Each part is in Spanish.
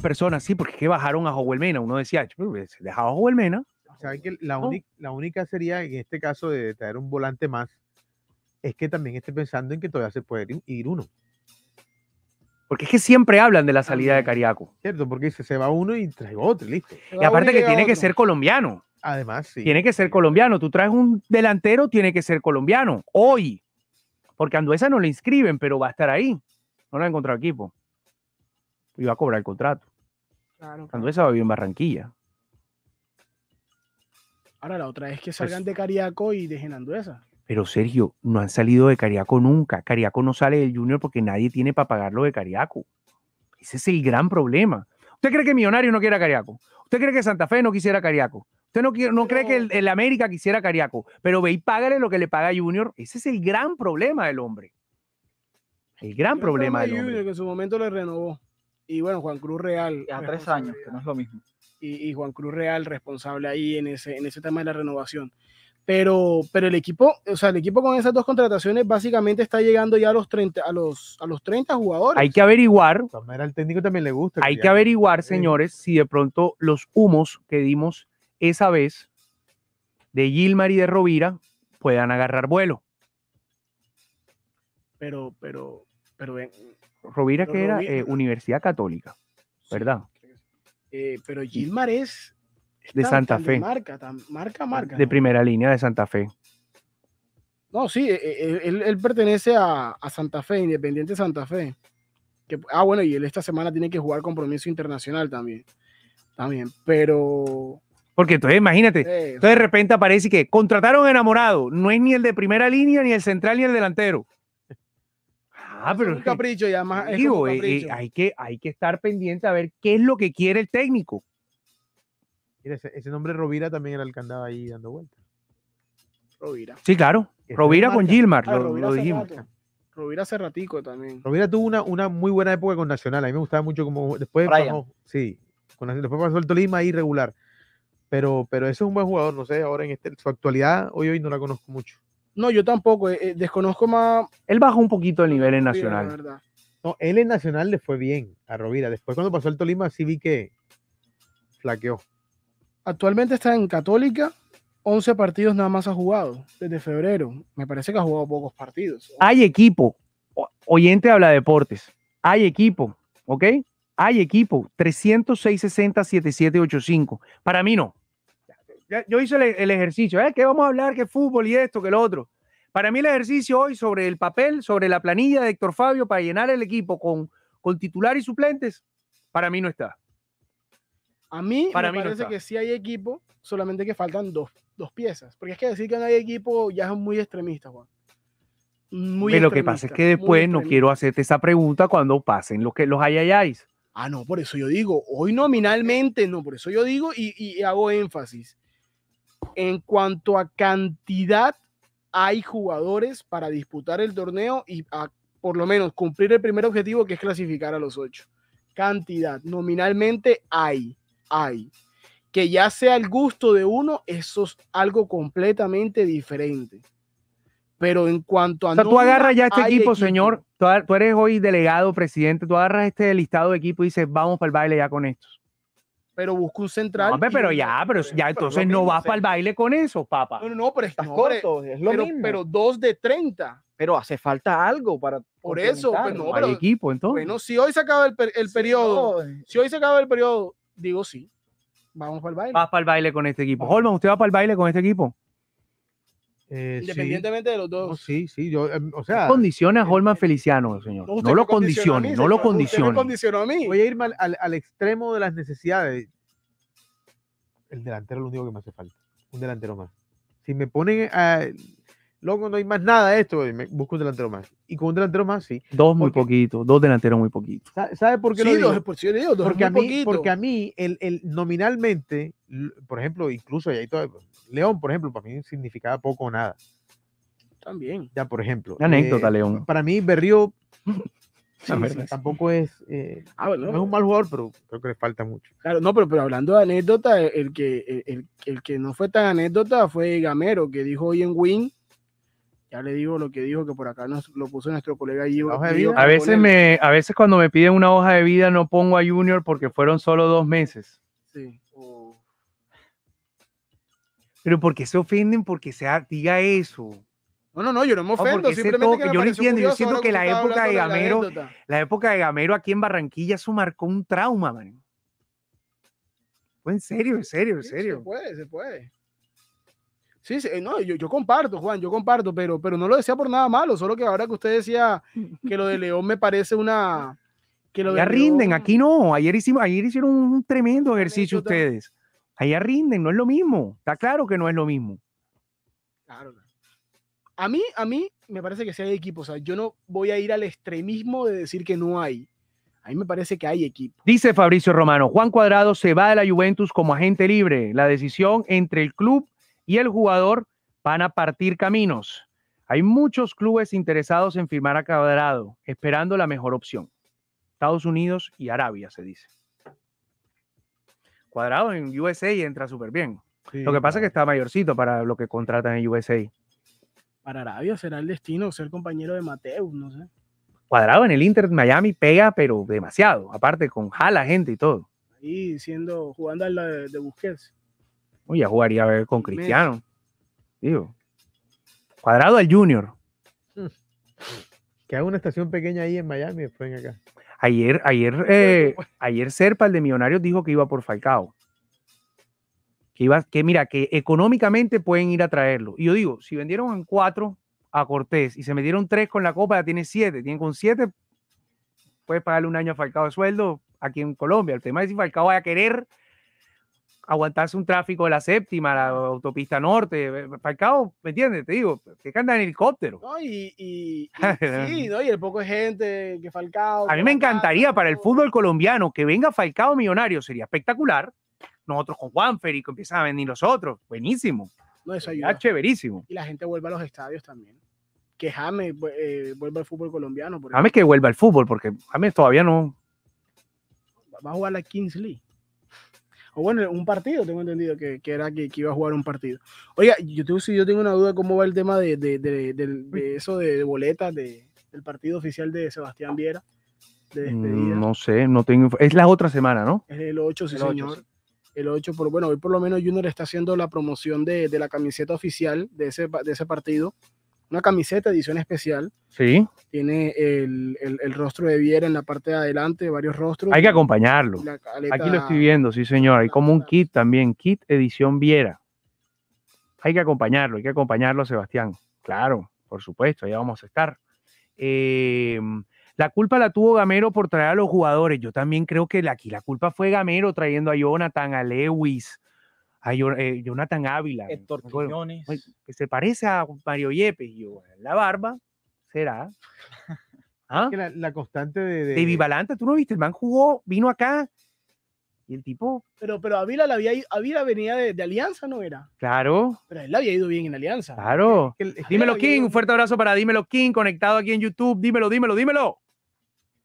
personas, sí, porque que bajaron a Joel Mena. Uno decía, pues, se dejaba a Joel Mena. que la, única sería, en este caso, de traer un volante más, es que también esté pensando en que todavía se puede ir, uno. Porque es que siempre hablan de la salida de Cariaco. Cierto, porque se va uno y trae otro, listo. Y aparte que tiene que ser colombiano. Además, sí. Tiene que ser colombiano. Tú traes un delantero, tiene que ser colombiano. Hoy. Porque Anduesa no le inscriben, pero va a estar ahí. No lo ha encontrado equipo iba a cobrar el contrato. Claro. Cuando esa va en Barranquilla. Ahora la otra es que salgan pues de Cariaco y dejen Anduesa. Pero Sergio, no han salido de Cariaco nunca. Cariaco no sale del Junior porque nadie tiene para pagarlo de Cariaco. Ese es el gran problema. ¿Usted cree que Millonario no quiera Cariaco? ¿Usted cree que Santa Fe no quisiera Cariaco? ¿Usted no, no cree que el, América quisiera Cariaco? Pero ve y págale lo que le paga Junior. Ese es el gran problema del hombre. El gran problema del hombre. Que en su momento le renovó y bueno, Juan Cruz Real. A tres años, que no es lo mismo. Y, Juan Cruz Real, responsable ahí en ese, en ese tema de la renovación. Pero, pero el equipo, o sea, el equipo con esas dos contrataciones básicamente está llegando ya a los 30, a los, a los 30 jugadores. Hay que averiguar. También al técnico también le gusta. Hay que, averiguar, señores, si de pronto los humos que dimos esa vez de Gilmar y de Rovira puedan agarrar vuelo. Pero, pero, pero ven, Rovira, que era eh, Universidad Católica, ¿verdad? Eh, pero Gilmar es. De Santa Fe. Marca, marca, ah, marca. De primera línea de Santa Fe. No, sí, eh, él, pertenece a, Santa Fe, Independiente Santa Fe. Que, ah, bueno, y él esta semana tiene que jugar compromiso internacional también. También, pero. Porque entonces, imagínate, de repente aparece que contrataron enamorado, no es ni el de primera línea, ni el central, ni el delantero. Ah, es un capricho, ya más. Eh, eh, hay, que, hay que estar pendiente a ver qué es lo que quiere el técnico. Ese, ese nombre Rovira también era el que andaba ahí dando vueltas. Rovira. Sí, claro. Rovira con Gilmar, ah, lo, dijimos. Rovira hace ratico también. Rovira tuvo una, una muy buena época con Nacional. A mí me gustaba mucho como después pasó, sí, después pasó el Tolima irregular. Pero, pero ese es un buen jugador, no sé, ahora en este, su actualidad hoy hoy no la conozco mucho. No, yo tampoco, eh, eh, desconozco más. Él bajó un poquito el nivel en Nacional. no, él en Nacional le fue bien a Rovira. Después cuando pasó el Tolima sí vi que flaqueó. Actualmente está en Católica, 11 partidos nada más ha jugado desde febrero. Me parece que ha jugado pocos partidos. ¿eh? Hay equipo. Oyente habla de deportes. Hay equipo, ¿ok? Hay equipo. 306 60 7785. Para mí no yo hice el, ejercicio, ¿eh? que vamos a hablar? que fútbol y esto, que lo otro? Para mí el ejercicio hoy sobre el papel, sobre la planilla de Héctor Fabio para llenar el equipo con, con titular y suplentes, para mí no está. A mí me parece que sí hay equipo, solamente que faltan dos, piezas. Porque es que decir que no hay equipo ya es muy extremista, Juan. Muy Pero lo que pasa es que después no quiero hacerte esa pregunta cuando pasen los que los hayáis Ah, no, por eso yo digo, hoy nominalmente, no, por eso yo digo y hago énfasis. En cuanto a cantidad, hay jugadores para disputar el torneo y por lo menos cumplir el primer objetivo que es clasificar a los ocho. Cantidad, nominalmente hay, hay. Que ya sea el gusto de uno, eso es algo completamente diferente. Pero en cuanto a... tú agarras ya este equipo, señor. Tú, tú eres hoy delegado, presidente. Tú agarras este listado de equipo y dices, vamos para el baile ya con estos pero busco un central. hombre, pero ya, pero ya entonces no vas para el baile con eso, papá. No, no, pero estás corto, es lo mismo. pero dos de 30. Pero hace falta algo para. Por eso, pues equipo, entonces. Bueno, si hoy se acaba el, periodo, si hoy se acaba el periodo, digo sí. Vamos para el baile. Vas para el baile con este equipo. Holman, ¿usted va para el baile con este equipo? Eh, Independientemente de los dos. sí, sí, yo, em, o sea. Condiciona eh, Holman eh, Feliciano, señor. No, lo condicione, no lo condicione. condicionó a mí. Voy a irme al, al, extremo de las necesidades el delantero es lo único que me hace falta. Un delantero más. Si me ponen a. Eh, Luego no hay más nada de esto. Me busco un delantero más. Y con un delantero más, sí. Dos muy poquitos. dos delanteros muy poquitos. ¿Sabe por qué dos porque, a mí, porque a mí, el, nominalmente, por ejemplo, incluso ahí todo, León, por ejemplo, para mí significaba poco o nada. También. Ya, por ejemplo. La anécdota, eh, León. Para mí, Berrío tampoco es, eh, ah, un mal jugador, pero creo que le falta mucho. Claro, no, pero, hablando de anécdota, el que, el, que no fue tan anécdota fue Gamero, que dijo hoy en Win, ya le digo lo que dijo, que por acá lo puso nuestro colega Gio. A veces, me, a veces cuando me piden una hoja de vida no pongo a Junior porque fueron solo dos meses. Sí. Pero porque se ofenden porque se diga eso. No, no, no, yo no me ofendo, simplemente que yo entiendo, yo siento que la época de Gamero, la, época de Gamero aquí en Barranquilla eso marcó un trauma, man. en serio, en serio, en serio. se puede, se puede. Sí, eh, no, yo, comparto, Juan, yo comparto, pero, pero no lo decía por nada malo, solo que ahora que usted decía que lo de León me parece una... Que lo rinden, aquí no, ayer, hicimos, ayer hicieron un tremendo ejercicio ustedes. Allá rinden, no es lo mismo, está claro que no es lo mismo. Claro, claro. A mí, a mí me parece que sí hay equipo. O sea, yo no voy a ir al extremismo de decir que no hay. A mí me parece que hay equipo. Dice Fabricio Romano, Juan Cuadrado se va de la Juventus como agente libre. La decisión entre el club y el jugador van a partir caminos. Hay muchos clubes interesados en firmar a Cuadrado, esperando la mejor opción. Estados Unidos y Arabia, se dice. Cuadrado en USA entra súper bien. lo que pasa es que está mayorcito para lo que contratan en USA para Arabia será el destino, ser compañero de Mateus, no sé. Cuadrado en el Inter Miami pega, pero demasiado, aparte con jala gente y todo. Y siendo, jugando a la de, Busquets. Oye, ya jugaría a ver con Cristiano. Digo. Cuadrado al Junior. Mm. Que haga una estación pequeña ahí en Miami después pues, en acá. Ayer, ayer, eh, pues. ayer Serpa, el de Millonarios, dijo que iba por Falcao que, iba, que mira, que económicamente pueden ir a traerlo. Y yo digo, si vendieron en cuatro a Cortés y se metieron tres con la Copa, ya tiene siete. Tienen con siete, puedes pagarle un año a Falcao de sueldo aquí en Colombia. El tema es si Falcao vaya a querer aguantarse un tráfico de la séptima, la autopista norte. Falcao, ¿me entiendes? Te digo, que anda en helicóptero. y, sí, ¿no? y el poco de gente que Falcao. A mí me encantaría para el fútbol colombiano que venga Falcao millonario, sería espectacular nosotros con Juanfer y que empiezan a venir los otros. Buenísimo. No, eso Chéverísimo. Y la gente vuelve a los estadios también. Que James eh, vuelva al fútbol colombiano. Por James que vuelva al fútbol, porque James todavía no. Va a jugar la Kings League. O bueno, un partido, tengo entendido que, era que, iba a jugar un partido. Oiga, yo tengo, si yo tengo una duda, ¿cómo va el tema de, de, de, eso de boletas del partido oficial de Sebastián Viera? Mm, no sé, no tengo. Es la otra semana, ¿no? Es el 8, sí, señor el 8, por, bueno, hoy por lo menos Junior está haciendo la promoción de, la camiseta oficial de ese, de ese partido. Una camiseta edición especial. Sí. Tiene el, rostro de Viera en la parte de adelante, varios rostros. Hay que acompañarlo. Aquí lo estoy viendo, sí, señor. Hay como un kit también, kit edición Viera. Hay que acompañarlo, hay que acompañarlo, Sebastián. Claro, por supuesto, allá vamos a estar. Eh, la culpa la tuvo Gamero por traer a los jugadores. Yo también creo que aquí la culpa fue Gamero trayendo a Jonathan, a Lewis, a eh, Jonathan Ávila. Que se parece a Mario Yepes. la barba, será. ¿Ah? La, constante de, de, tú no viste, el man jugó, vino acá y el tipo. Pero, pero Avila, la había, venía de, Alianza, ¿no era? Claro. Pero él había ido bien en Alianza. Claro. dímelo, King. Un fuerte abrazo para Dímelo, King, conectado aquí en YouTube. Dímelo, dímelo, dímelo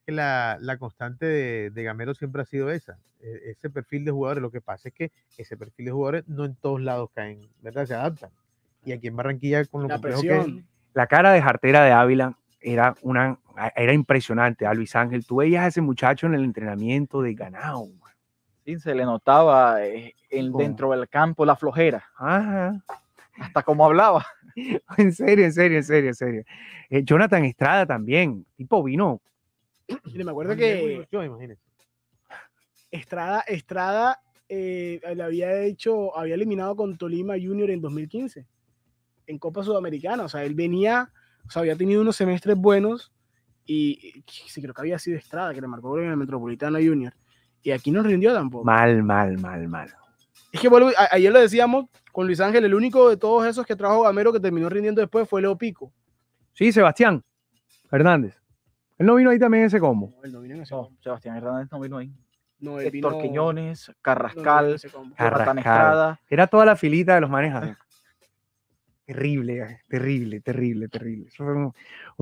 que la, constante de, de, Gamero siempre ha sido esa, e, ese perfil de jugadores. Lo que pasa es que ese perfil de jugadores no en todos lados caen, ¿verdad? Se adaptan. Y aquí en Barranquilla, con lo la que es. La cara de jartera de Ávila era, una, era impresionante, a Luis Ángel. Tú veías a ese muchacho en el entrenamiento de ganado. Sí, se le notaba eh, el, dentro del campo la flojera. Ajá. Hasta como hablaba. en serio, en serio, en serio, en serio. Eh, Jonathan Estrada también, tipo vino me acuerdo que. Estrada, Estrada eh, le había hecho, había eliminado con Tolima Junior en 2015, en Copa Sudamericana. O sea, él venía, o sea, había tenido unos semestres buenos y, sí, creo que había sido Estrada que le marcó en el Metropolitano Junior. Y aquí no rindió tampoco. Mal, mal, mal, mal. Es que bueno, ayer lo decíamos con Luis Ángel, el único de todos esos que trajo Gamero que terminó rindiendo después fue Leo Pico. Sí, Sebastián Hernández. Él no vino ahí también ese combo. No, no vino en ese Sebastián Hernández no vino ahí. No, él Quiñones, Carrascal, Era toda la filita de los manejas. terrible, eh, terrible, terrible, terrible. Eso fue un,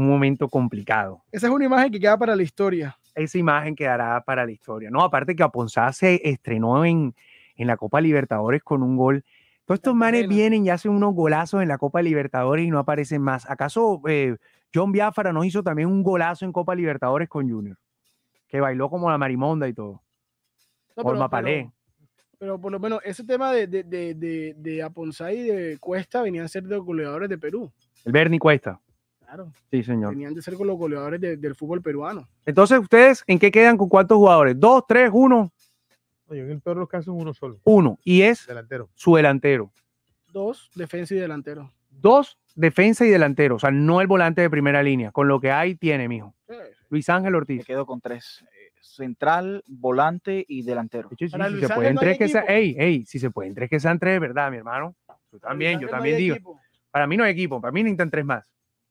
momento complicado. Esa es una imagen que queda para la historia. Esa imagen quedará para la historia. No, aparte que Aponzá se estrenó en, en la Copa Libertadores con un gol. Todos estos manes vienen y hacen unos golazos en la Copa Libertadores y no aparecen más. ¿Acaso eh, John Biafara nos hizo también un golazo en Copa Libertadores con Junior, que bailó como la marimonda y todo. por Mapalé. Pero, por lo menos ese tema de, de, de, y de Cuesta venían a ser de goleadores de Perú. El Bernie Cuesta. Claro. Sí, señor. Venían de ser con los goleadores del fútbol peruano. Entonces, ¿ustedes en qué quedan con cuántos jugadores? ¿Dos, tres, uno? Oye, en todos los casos, uno solo. Uno. Y es delantero. su delantero. Dos, defensa y delantero dos defensa y delantero, o sea, no el volante de primera línea. Con lo que hay, tiene, mijo. Luis Ángel Ortiz. Me quedo con tres. Eh, central, volante y delantero. si, se pueden tres que sean, ey, ey, si se pueden tres que sean tres, ¿verdad, mi hermano? Yo también, yo también digo. Para mí no hay equipo, para mí necesitan tres más.